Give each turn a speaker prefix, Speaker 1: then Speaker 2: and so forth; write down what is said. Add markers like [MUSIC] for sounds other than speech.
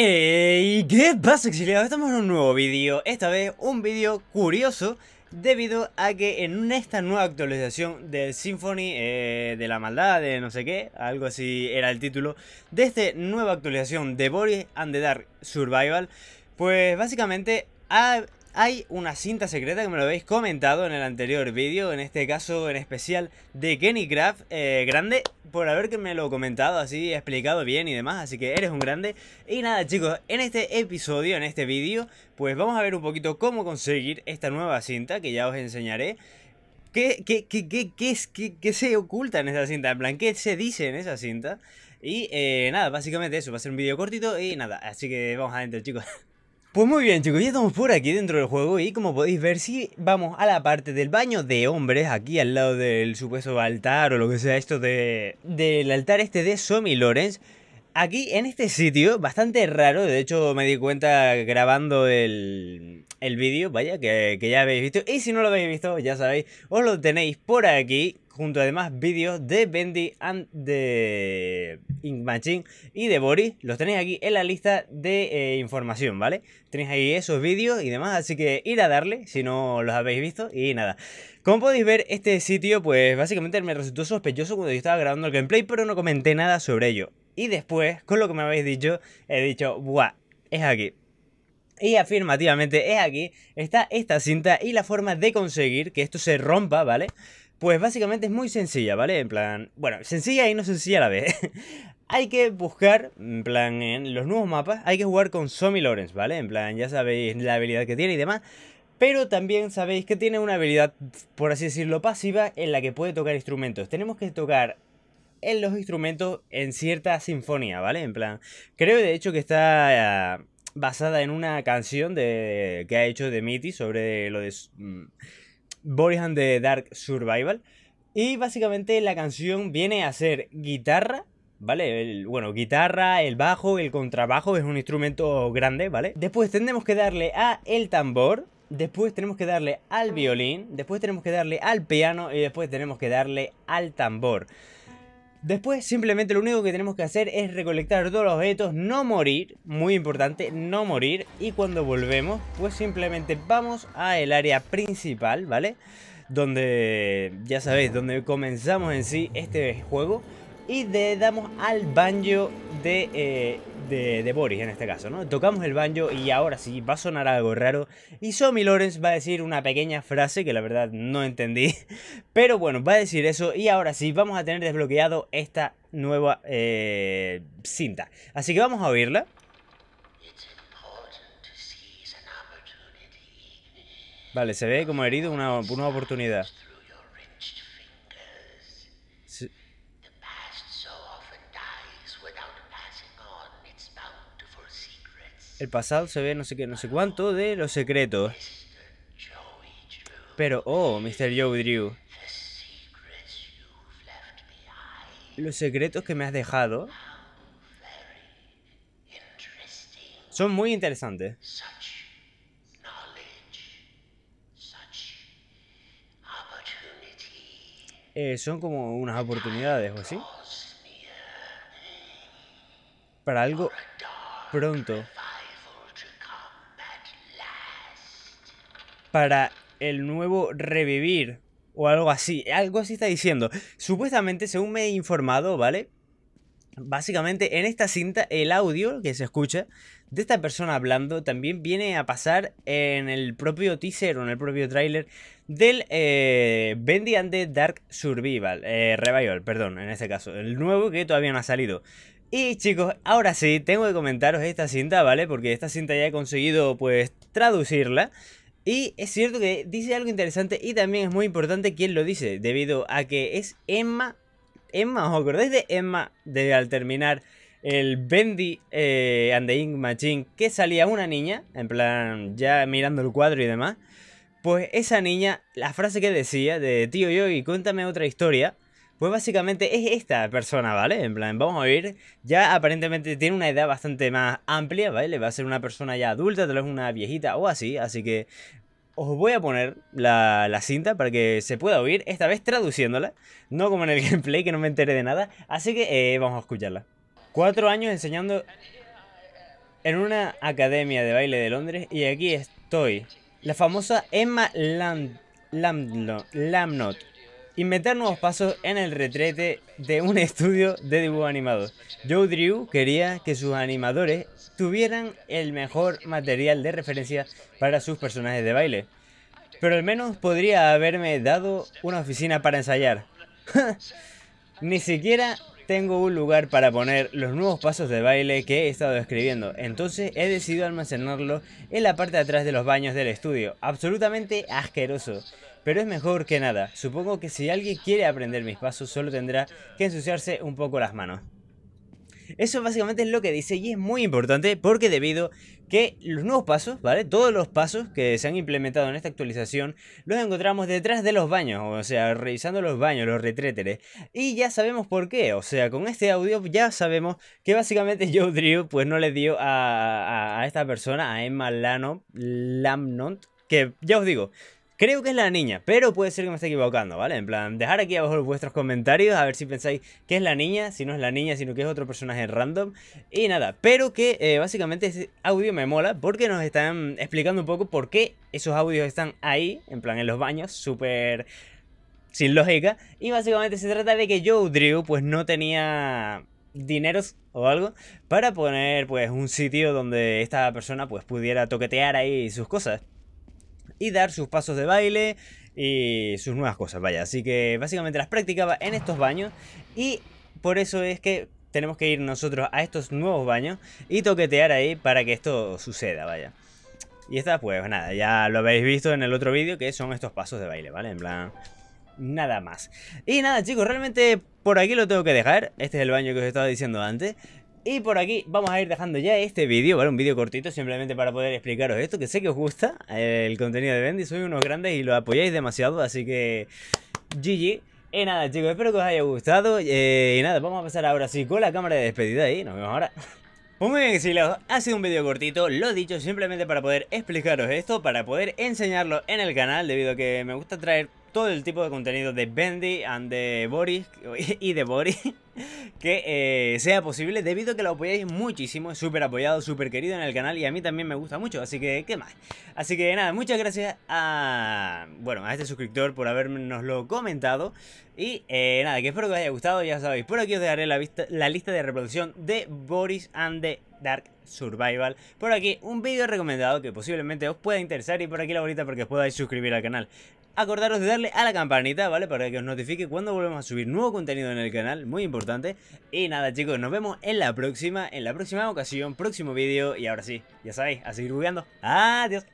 Speaker 1: ¡Hey! ¿Qué pasa exiliados? Estamos en un nuevo vídeo, esta vez un vídeo curioso debido a que en esta nueva actualización del Symphony eh, de la maldad, de no sé qué, algo así era el título, de esta nueva actualización de Boris and the Dark Survival, pues básicamente ha hay una cinta secreta que me lo habéis comentado en el anterior vídeo, en este caso en especial de Kenny eh, grande por haberme lo comentado así, explicado bien y demás, así que eres un grande. Y nada chicos, en este episodio, en este vídeo, pues vamos a ver un poquito cómo conseguir esta nueva cinta que ya os enseñaré. ¿Qué, qué, se oculta en esa cinta? En plan, ¿qué se dice en esa cinta? Y eh, nada, básicamente eso, va a ser un vídeo cortito y nada, así que vamos adentro chicos. [LAUGHS] Pues muy bien chicos, ya estamos por aquí dentro del juego y como podéis ver si vamos a la parte del baño de hombres aquí al lado del supuesto altar o lo que sea esto de del altar este de Somi Lawrence aquí en este sitio, bastante raro, de hecho me di cuenta grabando el, vídeo, vaya, que, ya habéis visto, y si no lo habéis visto, ya sabéis, os lo tenéis por aquí, junto a además vídeos de Bendy and de Ink Machine y de Boris, los tenéis aquí en la lista de eh, información, ¿vale? Tenéis ahí esos vídeos y demás, así que ir a darle si no los habéis visto y nada. Como podéis ver, este sitio, pues básicamente me resultó sospechoso cuando yo estaba grabando el gameplay, pero no comenté nada sobre ello. Y después, con lo que me habéis dicho, he dicho, ¡buah! Es aquí. Y afirmativamente es aquí, está esta cinta y la forma de conseguir que esto se rompa, ¿vale? Pues básicamente es muy sencilla, ¿vale? En plan, bueno, sencilla y no sencilla a la vez. [LAUGHS] hay que buscar, en plan, en los nuevos mapas, hay que jugar con Somi Lawrence, ¿vale? En plan, ya sabéis la habilidad que tiene y demás. Pero también sabéis que tiene una habilidad, por así decirlo, pasiva en la que puede tocar instrumentos. Tenemos que tocar en los instrumentos en cierta sinfonía, ¿vale? En plan, creo de hecho que está eh, basada en una canción que ha hecho de Mitty sobre lo de mm, Boris and the Dark Survival. Y básicamente la canción viene a ser guitarra, ¿vale? bueno, guitarra, el bajo, el contrabajo es un instrumento grande, ¿vale? Después tendremos que darle a el tambor, después tenemos que darle al violín, después tenemos que darle al piano y después tenemos que darle al tambor. Después simplemente lo único que tenemos que hacer es recolectar todos los objetos, no morir, muy importante, no morir. Y cuando volvemos, pues simplemente vamos a el área principal, ¿vale? Donde, ya sabéis, donde comenzamos en sí este juego y le damos al banjo eh, de, Boris en este caso, ¿no? Tocamos el banjo y ahora sí va a sonar algo raro y Somi Lawrence va a decir una pequeña frase que la verdad no entendí, [LAUGHS] pero bueno, va a decir eso y ahora sí vamos a tener desbloqueado esta nueva eh, cinta. Así que vamos a oírla. Vale, se ve como herido una, una oportunidad. El pasado se ve no sé qué, no sé cuánto de los secretos. Pero, oh, Mr. Joe Drew. Los secretos que me has dejado son muy interesantes. Eh, son como unas oportunidades, ¿o sí? Para algo pronto. para el nuevo revivir o algo así. Algo así está diciendo. Supuestamente, según me he informado, ¿vale? Básicamente en esta cinta el audio que se escucha de esta persona hablando también viene a pasar en el propio teaser o en el propio tráiler del eh, Bendy and the Dark Survival, eh, Revival, perdón, en este caso, el nuevo que todavía no ha salido. Y chicos, ahora sí, tengo que comentaros esta cinta, ¿vale? Porque esta cinta ya he conseguido pues traducirla y es cierto que dice algo interesante y también es muy importante quién lo dice, debido a que es Emma. Emma, ¿os acordáis de Emma? De al terminar el Bendy eh, and the Ink Machine, que salía una niña, en plan, ya mirando el cuadro y demás. Pues esa niña, la frase que decía de tío yo y cuéntame otra historia, pues básicamente es esta persona, ¿vale? En plan, vamos a oír, ya aparentemente tiene una edad bastante más amplia, ¿vale? Va a ser una persona ya adulta, tal vez una viejita o así, así que os voy a poner la, cinta para que se pueda oír, esta vez traduciéndola, no como en el [LAUGHS] gameplay que no me enteré de nada, así que eh, vamos a escucharla. Cuatro años enseñando en una academia de baile de Londres y aquí estoy, la famosa Emma Lam, inventar nuevos pasos en el retrete de un estudio de dibujo animado. Joe Drew quería que sus animadores tuvieran el mejor material de referencia para sus personajes de baile. Pero al menos podría haberme dado una oficina para ensayar. [LAUGHS] Ni siquiera tengo un lugar para poner los nuevos pasos de baile que he estado escribiendo, entonces he decidido almacenarlo en la parte de atrás de los baños del estudio. Absolutamente asqueroso pero es mejor que nada. Supongo que si alguien quiere aprender mis pasos, solo tendrá que ensuciarse un poco las manos. Eso básicamente es lo que dice y es muy importante porque debido que los nuevos pasos, ¿vale? Todos los pasos que se han implementado en esta actualización los encontramos detrás de los baños, o sea, revisando los baños, los retréteres. Y ya sabemos por qué, o sea, con este audio ya sabemos que básicamente [LAUGHS] Joe Drew pues no le dio a, esta persona, a Emma Lano, Lamnont, que ya os digo, Creo que es la niña, pero puede ser que me esté equivocando, ¿vale? En plan, dejar aquí abajo vuestros comentarios a ver si pensáis que es la niña, si no es la niña, sino que es otro personaje random. Y nada, pero que eh, básicamente ese audio me mola porque nos están explicando un poco por qué esos audios están ahí, en plan, en los baños, súper sin lógica. Y básicamente se trata de que Joe Drew pues no tenía dineros o algo para poner pues un sitio donde esta persona pues pudiera toquetear ahí sus cosas y dar sus pasos de baile y sus nuevas cosas, vaya. Así que básicamente las practicaba en estos baños y por eso es que tenemos que ir nosotros a estos nuevos baños y toquetear ahí para que esto suceda, vaya. Y esta, pues nada, ya lo habéis visto en el otro vídeo, que son estos pasos de baile, ¿vale? En plan, nada más. Y nada, chicos, realmente por aquí lo tengo que dejar. Este es el baño que os estaba diciendo antes. Y por aquí vamos a ir dejando ya este vídeo, ¿vale? Un vídeo cortito simplemente para poder explicaros esto, que sé que os gusta el contenido de Bendy, soy unos grandes y lo apoyáis demasiado, así que GG. Y nada chicos, espero que os haya gustado eh, Y nada, vamos a pasar ahora sí con la cámara de despedida y nos vemos ahora [LAUGHS] pues muy bien exilados, ha sido un vídeo cortito, lo he dicho simplemente para poder explicaros esto, para poder enseñarlo en el canal debido a que me gusta traer todo el tipo de contenido de Bendy and de Boris [LAUGHS] y de Boris [LAUGHS] que eh, sea posible, debido a que lo apoyáis muchísimo, súper apoyado, súper querido en el canal y a mí también me gusta mucho, así que qué más. Así que nada, muchas gracias a, bueno, a este suscriptor por habernoslo comentado y eh, nada, que espero que os haya gustado, ya sabéis, por aquí os dejaré la, vista, la lista de reproducción de Boris and the Dark Survival. Por aquí un vídeo recomendado que posiblemente os pueda interesar y por aquí la bolita porque os podáis suscribir al canal. Acordaros de darle a la campanita, ¿vale? Para que os notifique cuando volvemos a subir nuevo contenido en el canal, muy importante. Y nada chicos, nos vemos en la próxima, en la próxima ocasión, próximo vídeo. Y ahora sí, ya sabéis, a seguir bugueando. Adiós.